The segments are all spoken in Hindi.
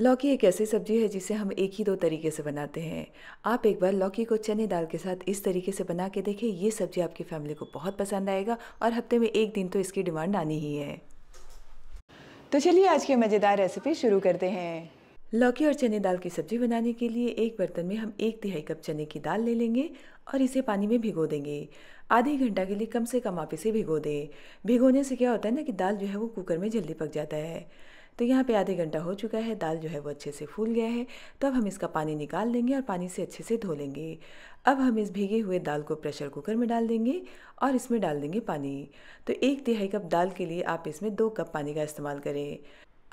लौकी एक ऐसी सब्जी है जिसे हम एक ही दो तरीके से बनाते हैं आप एक बार लौकी को चने दाल के साथ इस तरीके से बना के देखें ये सब्जी आपकी फैमिली को बहुत पसंद आएगा और हफ्ते में एक दिन तो इसकी डिमांड आनी ही है तो चलिए आज की मज़ेदार रेसिपी शुरू करते हैं लौकी और चने दाल की सब्जी बनाने के लिए एक बर्तन में हम एक तिहाई कप चने की दाल ले लेंगे और इसे पानी में भिगो देंगे आधे घंटा के लिए कम से कम आप इसे भिगो दें भिगोने से क्या होता है ना कि दाल जो है वो कुकर में जल्दी पक जाता है तो यहाँ पे आधे घंटा हो चुका है दाल जो है वो अच्छे से फूल गया है तो अब हम इसका पानी निकाल लेंगे और पानी से अच्छे से धो लेंगे अब हम इस भीगे हुए दाल को प्रेशर कुकर में डाल देंगे और इसमें डाल देंगे पानी तो एक तिहाई कप दाल के लिए आप इसमें दो कप पानी का इस्तेमाल करें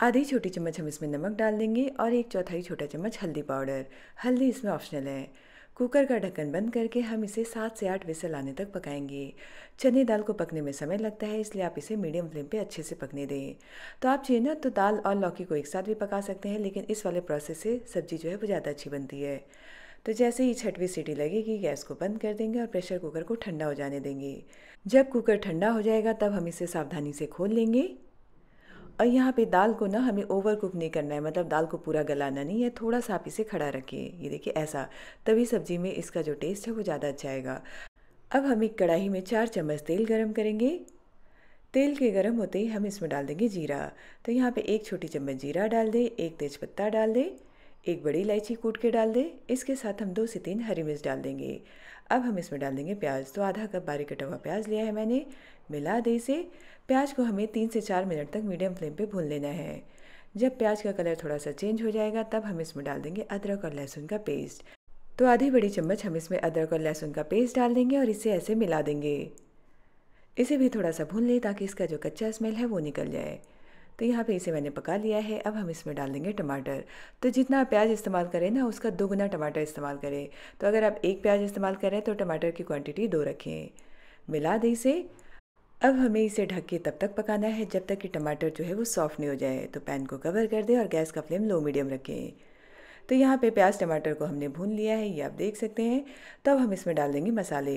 आधी छोटी चम्मच हम इसमें नमक डाल देंगे और एक चौथाई छोटा चम्मच हल्दी पाउडर हल्दी इसमें ऑप्शनल है कुकर का ढक्कन बंद करके हम इसे सात से आठ विसल आने तक पकाएंगे चने दाल को पकने में समय लगता है इसलिए आप इसे मीडियम फ्लेम पे अच्छे से पकने दें तो आप चाहिए ना तो दाल और लौकी को एक साथ भी पका सकते हैं लेकिन इस वाले प्रोसेस से सब्जी जो है वो ज़्यादा अच्छी बनती है तो जैसे ही छठवीं सीटी लगेगी गैस को बंद कर देंगे और प्रेशर कुकर को ठंडा हो जाने देंगे जब कुकर ठंडा हो जाएगा तब हम इसे सावधानी से खोल लेंगे और यहाँ पे दाल को ना हमें ओवर कुक नहीं करना है मतलब दाल को पूरा गलाना नहीं है थोड़ा सा आप इसे खड़ा रखिए ये देखिए ऐसा तभी सब्ज़ी में इसका जो टेस्ट है वो ज़्यादा अच्छा आएगा अब हम एक कढ़ाई में चार चम्मच तेल गरम करेंगे तेल के गरम होते ही हम इसमें डाल देंगे जीरा तो यहाँ पे एक छोटी चम्मच जीरा डाल दें एक तेज़पत्ता डाल दें एक बड़ी इलायची कूट के डाल दें इसके साथ हम दो से तीन हरी मिर्च डाल देंगे अब हम इसमें डाल देंगे प्याज तो आधा कप बारीक कटा हुआ प्याज लिया है मैंने मिला दे इसे प्याज को हमें तीन से चार मिनट तक मीडियम फ्लेम पे भून लेना है जब प्याज का कलर थोड़ा सा चेंज हो जाएगा तब हम इसमें डाल देंगे अदरक और लहसुन का पेस्ट तो आधी बड़ी चम्मच हम इसमें अदरक और लहसुन का पेस्ट डाल देंगे और इसे ऐसे मिला देंगे इसे भी थोड़ा सा भून लें ताकि इसका जो कच्चा स्मेल है वो निकल जाए तो यहाँ पे इसे मैंने पका लिया है अब हम इसमें डाल देंगे टमाटर तो जितना आप प्याज इस्तेमाल करें ना उसका दोगुना टमाटर इस्तेमाल करें तो अगर आप एक प्याज इस्तेमाल करें तो टमाटर की क्वांटिटी दो रखें मिला दें इसे अब हमें इसे ढक के तब तक पकाना है जब तक कि टमाटर जो है वो सॉफ्ट नहीं हो जाए तो पैन को कवर कर दें और गैस का फ्लेम लो मीडियम रखें तो यहाँ पे प्याज टमाटर को हमने भून लिया है ये आप देख सकते हैं तब हम इसमें डाल देंगे मसाले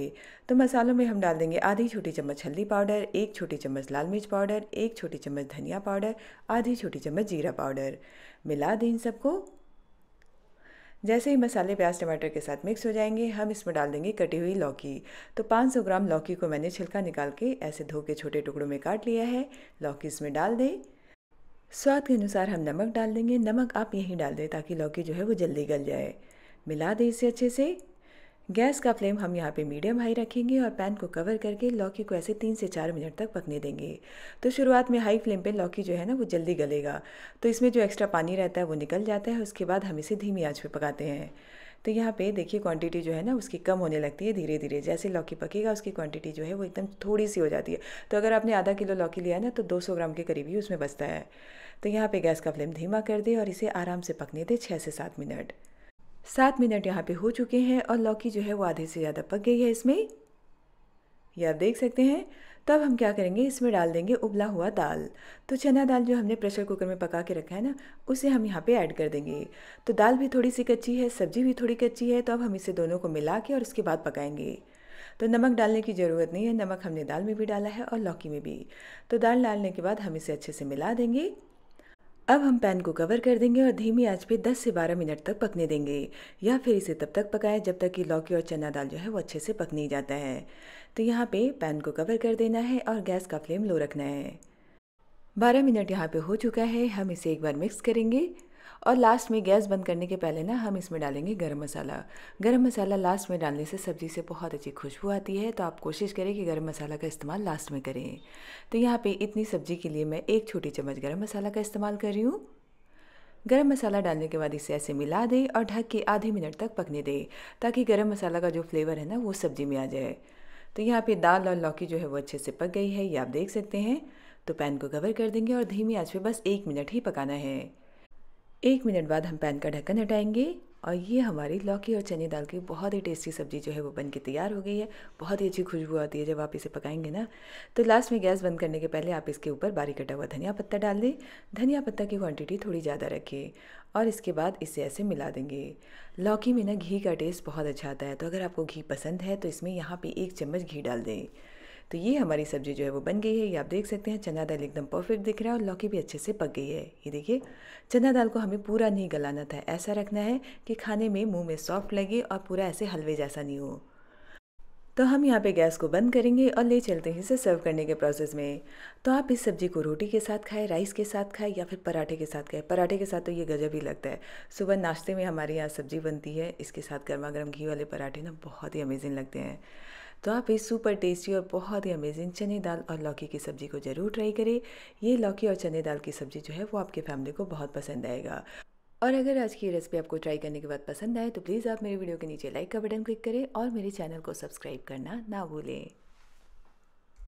तो मसालों में हम डाल देंगे आधी छोटी चम्मच हल्दी पाउडर एक छोटी चम्मच लाल मिर्च पाउडर एक छोटी चम्मच धनिया पाउडर आधी छोटी चम्मच जीरा पाउडर मिला दें इन सबको जैसे ही मसाले प्याज टमाटर के साथ मिक्स हो जाएंगे हम इसमें डाल देंगे कटी हुई लौकी तो 500 ग्राम लौकी को मैंने छिलका निकाल के ऐसे धो के छोटे टुकड़ों में काट लिया है लौकी इसमें डाल दें स्वाद के अनुसार हम नमक डाल देंगे नमक आप यहीं डाल दें ताकि लौकी जो है वो जल्दी गल जाए मिला दें इसे अच्छे से गैस का फ्लेम हम यहाँ पे मीडियम हाई रखेंगे और पैन को कवर करके लौकी को ऐसे तीन से चार मिनट तक पकने देंगे तो शुरुआत में हाई फ्लेम पे लौकी जो है ना वो जल्दी गलेगा तो इसमें जो एक्स्ट्रा पानी रहता है वो निकल जाता है उसके बाद हम इसे धीमी आँच पर पकाते हैं तो यहाँ पे देखिए क्वांटिटी जो है ना उसकी कम होने लगती है धीरे धीरे जैसे लौकी पकेगा उसकी क्वांटिटी जो है वो एकदम थोड़ी सी हो जाती है तो अगर आपने आधा किलो लौकी लिया ना तो 200 ग्राम के करीब ही उसमें बचता है तो यहाँ पे गैस का फ्लेम धीमा कर दे और इसे आराम से पकने दे छः से सात मिनट सात मिनट यहाँ पे हो चुके हैं और लौकी जो है वो आधे से ज़्यादा पक गई है इसमें ये आप देख सकते हैं तब हम क्या करेंगे इसमें डाल देंगे उबला हुआ दाल तो चना दाल जो हमने प्रेशर कुकर में पका के रखा है ना उसे हम यहाँ पे ऐड कर देंगे तो दाल भी थोड़ी सी कच्ची है सब्जी भी थोड़ी कच्ची है तो अब हम इसे दोनों को मिला के और उसके बाद पकाएंगे तो नमक डालने की ज़रूरत नहीं है नमक हमने दाल में भी डाला है और लौकी में भी तो दाल डालने के बाद हम इसे अच्छे से मिला देंगे अब हम पैन को कवर कर देंगे और धीमी आंच पे 10 से 12 मिनट तक पकने देंगे या फिर इसे तब तक पकाएं जब तक कि लौकी और चना दाल जो है वो अच्छे से पक नहीं जाता है तो यहाँ पे पैन को कवर कर देना है और गैस का फ्लेम लो रखना है बारह मिनट यहाँ पे हो चुका है हम इसे एक बार मिक्स करेंगे और लास्ट में गैस बंद करने के पहले ना हम इसमें डालेंगे गरम मसाला गरम मसाला लास्ट में डालने से सब्ज़ी से बहुत अच्छी खुशबू आती है तो आप कोशिश करें कि गरम मसाला का इस्तेमाल लास्ट में करें तो यहाँ पे इतनी सब्ज़ी के लिए मैं एक छोटी चम्मच गरम मसाला का इस्तेमाल कर रही हूँ गरम मसाला डालने के बाद इसे ऐसे मिला दें और ढक के आधे मिनट तक पकने दें ताकि गर्म मसाला का जो फ्लेवर है ना वो सब्ज़ी में आ जाए तो यहाँ पे दाल और लौकी जो है वो अच्छे से पक गई है ये आप देख सकते हैं तो पैन को कवर कर देंगे और धीमी आंच पे बस एक मिनट ही पकाना है एक मिनट बाद हम पैन का ढक्कन हटाएंगे और ये हमारी लौकी और चने दाल की बहुत ही टेस्टी सब्ज़ी जो है वो बन के तैयार हो गई है बहुत ही अच्छी खुशबू आती है जब आप इसे पकाएंगे ना तो लास्ट में गैस बंद करने के पहले आप इसके ऊपर बारीक कटा हुआ धनिया पत्ता डाल दें धनिया पत्ता की क्वांटिटी थोड़ी ज़्यादा रखिए और इसके बाद इसे ऐसे मिला देंगे लौकी में ना घी का टेस्ट बहुत अच्छा आता है तो अगर आपको घी पसंद है तो इसमें यहाँ पर एक चम्मच घी डाल दें तो ये हमारी सब्जी जो है वो बन गई है ये आप देख सकते हैं चना दाल एकदम परफेक्ट दिख रहा है और लौकी भी अच्छे से पक गई है ये देखिए चना दाल को हमें पूरा नहीं गलाना था ऐसा रखना है कि खाने में मुँह में सॉफ्ट लगे और पूरा ऐसे हलवे जैसा नहीं हो तो हम यहाँ पे गैस को बंद करेंगे और ले चलते हैं इसे सर्व करने के प्रोसेस में तो आप इस सब्जी को रोटी के साथ खाएं राइस के साथ खाएं या फिर पराठे के साथ खाएं पराठे के साथ तो ये गजब ही लगता है सुबह नाश्ते में हमारे यहाँ सब्जी बनती है इसके साथ गर्मा गर्म घी वाले पराठे ना बहुत ही अमेजिंग लगते हैं तो आप इस सुपर टेस्टी और बहुत ही अमेजिंग चने दाल और लौकी की सब्ज़ी को ज़रूर ट्राई करें ये लौकी और चने दाल की सब्ज़ी जो है वो आपकी फैमिली को बहुत पसंद आएगा और अगर आज की रेसिपी आपको ट्राई करने के बाद पसंद आए तो प्लीज़ आप मेरे वीडियो के नीचे लाइक का बटन क्लिक करें और मेरे चैनल को सब्सक्राइब करना ना भूलें